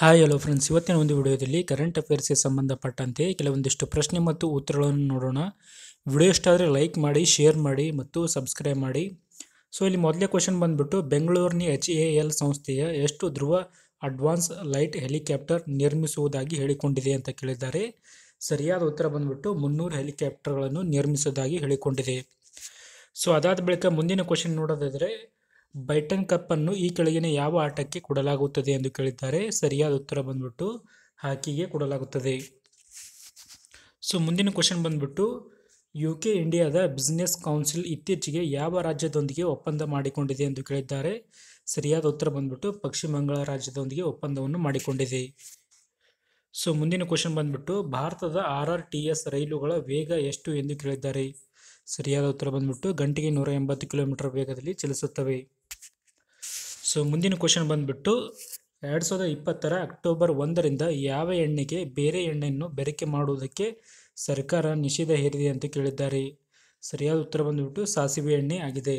hi hello friends ಇವತ್ತಿನ ಒಂದು ವಿಡಿಯೋದಲ್ಲಿ ಕರೆಂಟ್ ಅಫೇರ್ಸ್ಗೆ ಸಂಬಂಧಪಟ್ಟಂತೆ ಕೆಲವೊಂದಿಷ್ಟು ಪ್ರಶ್ನೆ ಮತ್ತು ಉತ್ತರಗಳನ್ನು ನೋಡೋಣ ವಿಡಿಯೋ ಇಷ್ಟಾದರೆ ಲೈಕ್ ಮಾಡಿ ಶೇರ್ ಮಾಡಿ ಮತ್ತು ಸಬ್ಸ್ಕ್ರೈಬ್ ಮಾಡಿ ಸೊ ಇಲ್ಲಿ ಮೊದಲೇ ಕ್ವಶನ್ ಬಂದುಬಿಟ್ಟು ಬೆಂಗಳೂರಿನ ಎಚ್ ಎ ಎಲ್ ಸಂಸ್ಥೆಯ ಎಷ್ಟು ಧ್ರುವ ಅಡ್ವಾನ್ಸ್ ಲೈಟ್ ಹೆಲಿಕಾಪ್ಟರ್ ನಿರ್ಮಿಸುವುದಾಗಿ ಹೇಳಿಕೊಂಡಿದೆ ಅಂತ ಕೇಳಿದ್ದಾರೆ ಸರಿಯಾದ ಉತ್ತರ ಬಂದುಬಿಟ್ಟು ಮುನ್ನೂರು ಹೆಲಿಕಾಪ್ಟರ್ಗಳನ್ನು ನಿರ್ಮಿಸುವುದಾಗಿ ಹೇಳಿಕೊಂಡಿದೆ ಸೊ ಅದಾದ ಬಳಿಕ ಮುಂದಿನ ಕ್ವಶನ್ ನೋಡೋದಾದರೆ ಬೈಟನ್ ಕಪ್ಪನ್ನು ಈ ಕೆಳಗಿನ ಯಾವ ಆಟಕ್ಕೆ ಕೊಡಲಾಗುತ್ತದೆ ಎಂದು ಕೇಳಿದ್ದಾರೆ ಸರಿಯಾದ ಉತ್ತರ ಬಂದ್ಬಿಟ್ಟು ಹಾಕಿಗೆ ಕೊಡಲಾಗುತ್ತದೆ ಸೊ ಮುಂದಿನ ಕ್ವಶನ್ ಬಂದ್ಬಿಟ್ಟು ಯು ಕೆ ಇಂಡಿಯಾದ ಬಿಸ್ನೆಸ್ ಕೌನ್ಸಿಲ್ ಇತ್ತೀಚೆಗೆ ಯಾವ ರಾಜ್ಯದೊಂದಿಗೆ ಒಪ್ಪಂದ ಮಾಡಿಕೊಂಡಿದೆ ಎಂದು ಕೇಳಿದ್ದಾರೆ ಸರಿಯಾದ ಉತ್ತರ ಬಂದ್ಬಿಟ್ಟು ಪಶ್ಚಿಮ ಬಂಗಾಳ ರಾಜ್ಯದೊಂದಿಗೆ ಒಪ್ಪಂದವನ್ನು ಮಾಡಿಕೊಂಡಿದೆ ಸೊ ಮುಂದಿನ ಕ್ವಶನ್ ಬಂದ್ಬಿಟ್ಟು ಭಾರತದ ಆರ್ ಆರ್ ಟಿ ಎಸ್ ರೈಲುಗಳ ವೇಗ ಎಷ್ಟು ಎಂದು ಕೇಳಿದ್ದಾರೆ ಸರಿಯಾದ ಉತ್ತರ ಬಂದ್ಬಿಟ್ಟು ಗಂಟೆಗೆ ನೂರ ಎಂಬತ್ತು ಕಿಲೋಮೀಟರ್ ವೇಗದಲ್ಲಿ ಚಲಿಸುತ್ತವೆ ಸೊ ಮುಂದಿನ ಕ್ವಶನ್ ಬಂದುಬಿಟ್ಟು ಎರಡು ಸಾವಿರದ ಇಪ್ಪತ್ತರ ಅಕ್ಟೋಬರ್ ಒಂದರಿಂದ ಯಾವ ಎಣ್ಣೆಗೆ ಬೇರೆ ಎಣ್ಣೆಯನ್ನು ಬೆರಕೆ ಮಾಡುವುದಕ್ಕೆ ಸರ್ಕಾರ ನಿಷೇಧ ಹೇರಿದೆ ಅಂತ ಕೇಳಿದ್ದಾರೆ ಸರಿಯಾದ ಉತ್ತರ ಬಂದುಬಿಟ್ಟು ಸಾಸಿವೆ ಎಣ್ಣೆ ಆಗಿದೆ